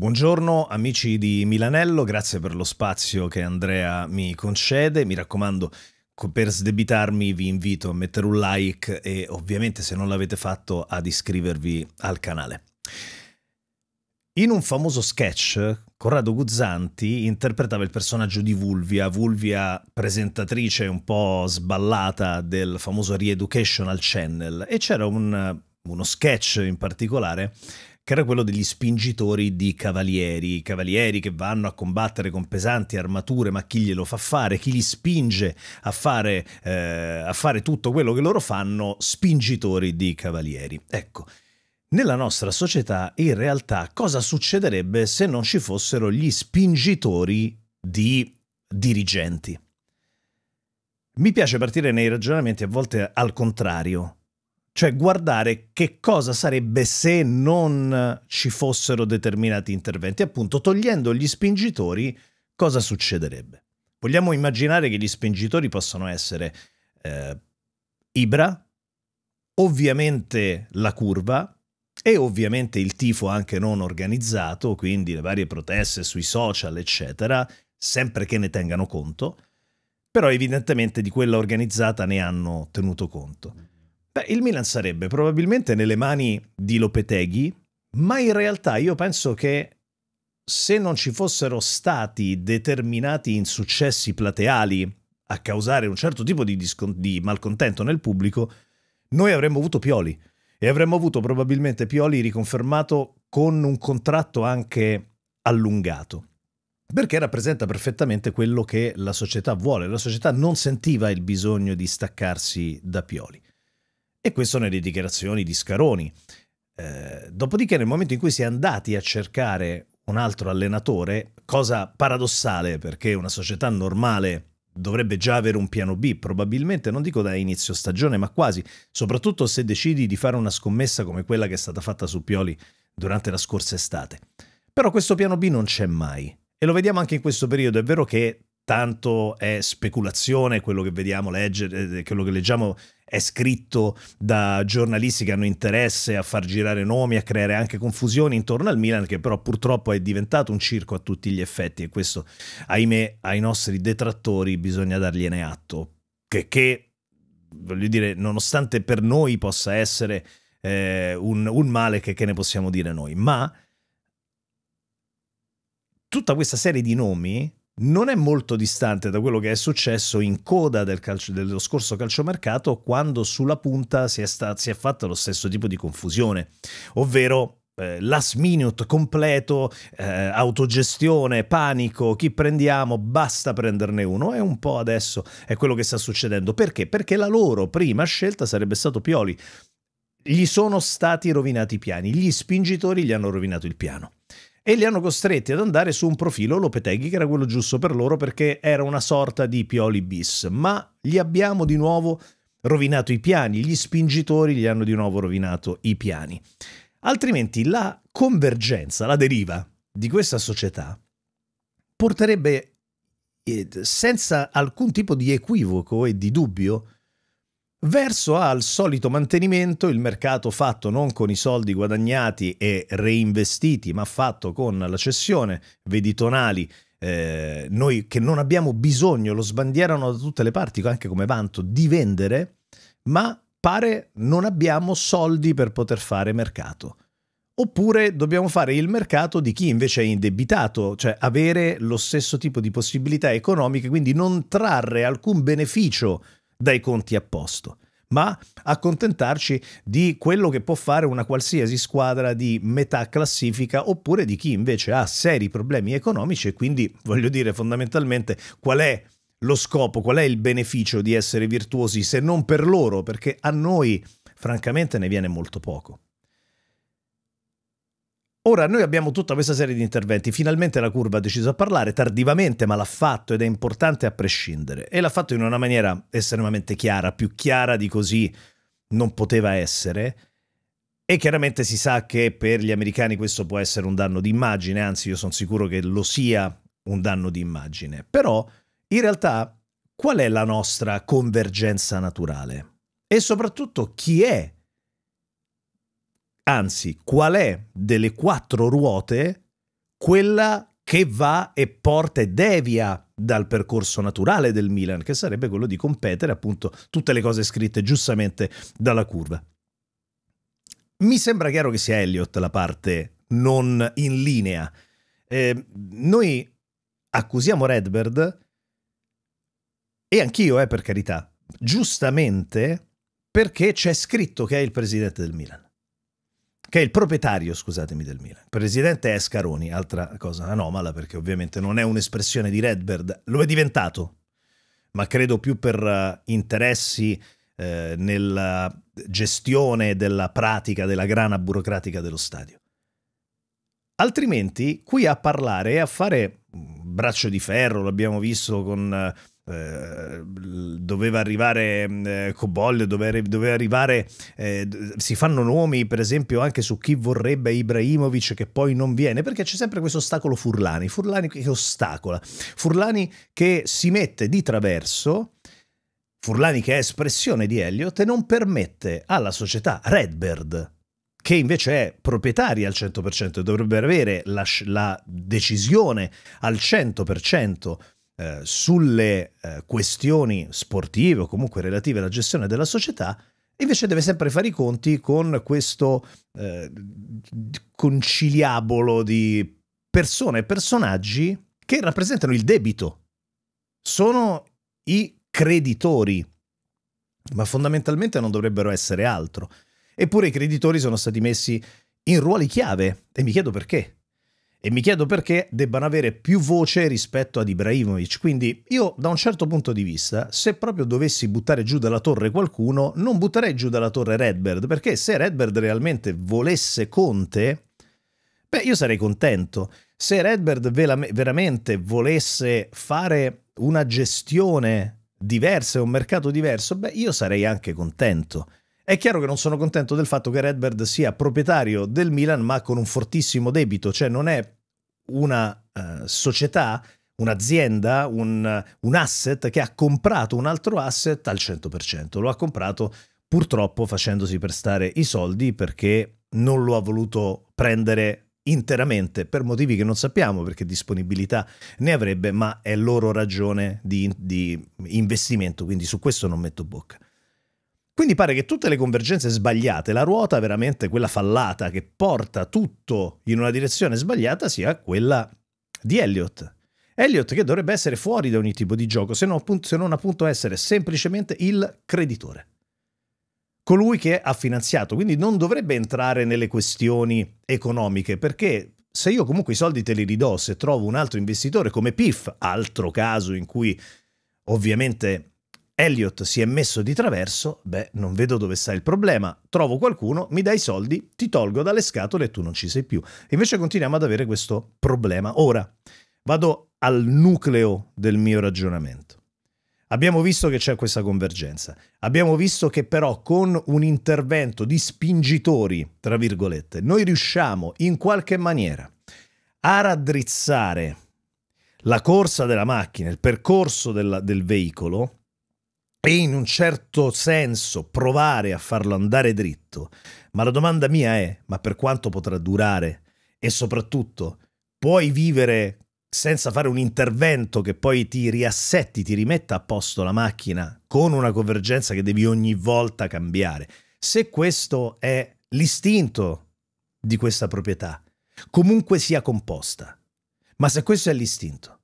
Buongiorno amici di Milanello, grazie per lo spazio che Andrea mi concede. Mi raccomando, per sdebitarmi vi invito a mettere un like e ovviamente se non l'avete fatto ad iscrivervi al canale. In un famoso sketch, Corrado Guzzanti interpretava il personaggio di Vulvia, Vulvia presentatrice un po' sballata del famoso Re-Educational Channel e c'era un, uno sketch in particolare che era quello degli spingitori di cavalieri, cavalieri che vanno a combattere con pesanti armature, ma chi glielo fa fare, chi li spinge a fare, eh, a fare tutto quello che loro fanno, spingitori di cavalieri. Ecco. Nella nostra società in realtà cosa succederebbe se non ci fossero gli spingitori di dirigenti? Mi piace partire nei ragionamenti a volte al contrario, cioè guardare che cosa sarebbe se non ci fossero determinati interventi, appunto togliendo gli spingitori cosa succederebbe. Vogliamo immaginare che gli spingitori possono essere eh, Ibra, ovviamente la curva e ovviamente il tifo anche non organizzato, quindi le varie proteste sui social, eccetera, sempre che ne tengano conto, però evidentemente di quella organizzata ne hanno tenuto conto. Beh, il Milan sarebbe probabilmente nelle mani di Lopeteghi, ma in realtà io penso che se non ci fossero stati determinati insuccessi plateali a causare un certo tipo di, di malcontento nel pubblico, noi avremmo avuto Pioli e avremmo avuto probabilmente Pioli riconfermato con un contratto anche allungato, perché rappresenta perfettamente quello che la società vuole. La società non sentiva il bisogno di staccarsi da Pioli. E queste sono le dichiarazioni di Scaroni. Eh, dopodiché nel momento in cui si è andati a cercare un altro allenatore, cosa paradossale perché una società normale dovrebbe già avere un piano B, probabilmente non dico da inizio stagione, ma quasi, soprattutto se decidi di fare una scommessa come quella che è stata fatta su Pioli durante la scorsa estate. Però questo piano B non c'è mai e lo vediamo anche in questo periodo, è vero che tanto è speculazione quello che vediamo leggere, eh, quello che leggiamo è scritto da giornalisti che hanno interesse a far girare nomi, a creare anche confusione intorno al Milan, che però purtroppo è diventato un circo a tutti gli effetti e questo, ahimè, ai nostri detrattori bisogna dargliene atto. Che, che voglio dire, nonostante per noi possa essere eh, un, un, male, che, che ne possiamo dire noi, ma tutta questa serie di nomi non è molto distante da quello che è successo in coda del calcio, dello scorso calciomercato quando sulla punta si è, sta, si è fatta lo stesso tipo di confusione, ovvero eh, last minute completo, eh, autogestione, panico, chi prendiamo, basta prenderne uno. è un po' adesso è quello che sta succedendo. Perché? Perché la loro prima scelta sarebbe stato Pioli. Gli sono stati rovinati i piani, gli spingitori gli hanno rovinato il piano e li hanno costretti ad andare su un profilo Lopeteghi che era quello giusto per loro perché era una sorta di Pioli bis, ma gli abbiamo di nuovo rovinato i piani, gli spingitori gli hanno di nuovo rovinato i piani. Altrimenti la convergenza, la deriva di questa società porterebbe eh, senza alcun tipo di equivoco e di dubbio Verso al solito mantenimento, il mercato fatto non con i soldi guadagnati e reinvestiti, ma fatto con la cessione, vedi tonali, eh, noi che non abbiamo bisogno, lo sbandierano da tutte le parti, anche come vanto, di vendere, ma pare non abbiamo soldi per poter fare mercato. Oppure dobbiamo fare il mercato di chi invece è indebitato, cioè avere lo stesso tipo di possibilità economiche, quindi non trarre alcun beneficio dai conti a posto, ma accontentarci di quello che può fare una qualsiasi squadra di metà classifica oppure di chi invece ha seri problemi economici e quindi voglio dire fondamentalmente qual è lo scopo, qual è il beneficio di essere virtuosi se non per loro, perché a noi francamente ne viene molto poco. Ora noi abbiamo tutta questa serie di interventi, finalmente la curva ha deciso a parlare tardivamente, ma l'ha fatto ed è importante a prescindere e l'ha fatto in una maniera estremamente chiara, più chiara di così non poteva essere e chiaramente si sa che per gli americani questo può essere un danno d'immagine, anzi io sono sicuro che lo sia un danno d'immagine. immagine, però in realtà qual è la nostra convergenza naturale e soprattutto chi è anzi, qual è delle quattro ruote quella che va e porta e devia dal percorso naturale del Milan, che sarebbe quello di competere appunto tutte le cose scritte giustamente dalla curva. Mi sembra chiaro che sia Elliott la parte non in linea. Eh, noi accusiamo Redbird, e anch'io, eh, per carità, giustamente, perché c'è scritto che è il presidente del Milan che è il proprietario, scusatemi, del Milan. Il presidente è Scaroni, altra cosa anomala perché ovviamente non è un'espressione di Redbird, lo è diventato, ma credo più per eh, interessi eh, nella gestione della pratica della grana burocratica dello stadio. Altrimenti, qui a parlare e a fare mm, braccio di ferro, l'abbiamo visto con eh, eh, mm, eh, doveva arrivare eh, Cobolle, dove, doveva, arrivare, eh, si fanno nomi per esempio anche su chi vorrebbe Ibrahimovic che poi non viene, perché c'è sempre questo ostacolo Furlani, Furlani che ostacola, Furlani che si mette di traverso. Furlani, che è espressione di Elliot, e non permette alla società Redbird, che invece è proprietaria al 100%, dovrebbe avere la, la decisione al 100% eh, sulle eh, questioni sportive o comunque relative alla gestione della società, invece deve sempre fare i conti con questo eh, conciliabolo di persone e personaggi che rappresentano il debito. Sono i creditori, ma fondamentalmente non dovrebbero essere altro. Eppure i creditori sono stati messi in ruoli chiave e mi chiedo perché e mi chiedo perché debbano avere più voce rispetto ad Ibrahimovic. Quindi io da un certo punto di vista, se proprio dovessi buttare giù dalla torre qualcuno, non butterei giù dalla torre Redbird, perché se Redbird realmente volesse Conte, beh, io sarei contento. Se Redbird veramente volesse fare una gestione diversa, un mercato diverso, beh, io sarei anche contento. È chiaro che non sono contento del fatto che Redbird sia proprietario del Milan ma con un fortissimo debito, cioè non è una uh, società, un'azienda, un, uh, un asset che ha comprato un altro asset al 100%, lo ha comprato purtroppo facendosi prestare i soldi perché non lo ha voluto prendere interamente per motivi che non sappiamo perché disponibilità ne avrebbe, ma è loro ragione di, di investimento, quindi su questo non metto bocca. Quindi pare che tutte le convergenze sbagliate, la ruota veramente quella fallata che porta tutto in una direzione sbagliata sia quella di Elliot. Elliot che dovrebbe essere fuori da ogni tipo di gioco, se non appunto, se non appunto essere semplicemente il creditore colui che ha finanziato, quindi non dovrebbe entrare nelle questioni economiche, perché se io comunque i soldi te li ridò, se trovo un altro investitore come PIF, altro caso in cui ovviamente Elliot si è messo di traverso, beh, non vedo dove sta il problema. Trovo qualcuno, mi dai i soldi, ti tolgo dalle scatole e tu non ci sei più. Invece continuiamo ad avere questo problema. Ora, vado al nucleo del mio ragionamento. Abbiamo visto che c'è questa convergenza. Abbiamo visto che però con un intervento di spingitori, tra virgolette, noi riusciamo in qualche maniera a raddrizzare la corsa della macchina, il percorso della, del veicolo, e in un certo senso provare a farlo andare dritto. Ma la domanda mia è, ma per quanto potrà durare? E soprattutto, puoi vivere senza fare un intervento che poi ti riassetti, ti rimetta a posto la macchina con una convergenza che devi ogni volta cambiare? Se questo è l'istinto di questa proprietà, comunque sia composta, ma se questo è l'istinto,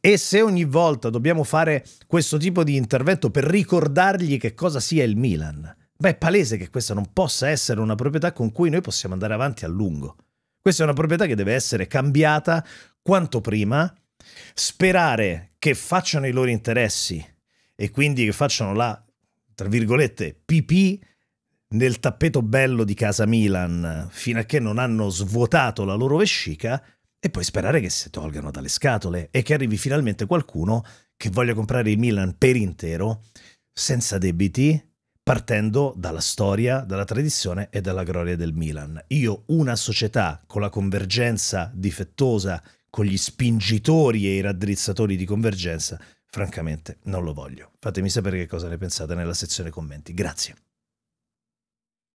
e se ogni volta dobbiamo fare questo tipo di intervento per ricordargli che cosa sia il Milan, beh è palese che questa non possa essere una proprietà con cui noi possiamo andare avanti a lungo. Questa è una proprietà che deve essere cambiata quanto prima, sperare che facciano i loro interessi e quindi che facciano la, tra virgolette, pipì nel tappeto bello di casa Milan fino a che non hanno svuotato la loro vescica e poi sperare che si tolgano dalle scatole e che arrivi finalmente qualcuno che voglia comprare il Milan per intero, senza debiti, partendo dalla storia, dalla tradizione e dalla gloria del Milan. Io una società con la convergenza difettosa, con gli spingitori e i raddrizzatori di convergenza, francamente non lo voglio. Fatemi sapere che cosa ne pensate nella sezione commenti. Grazie.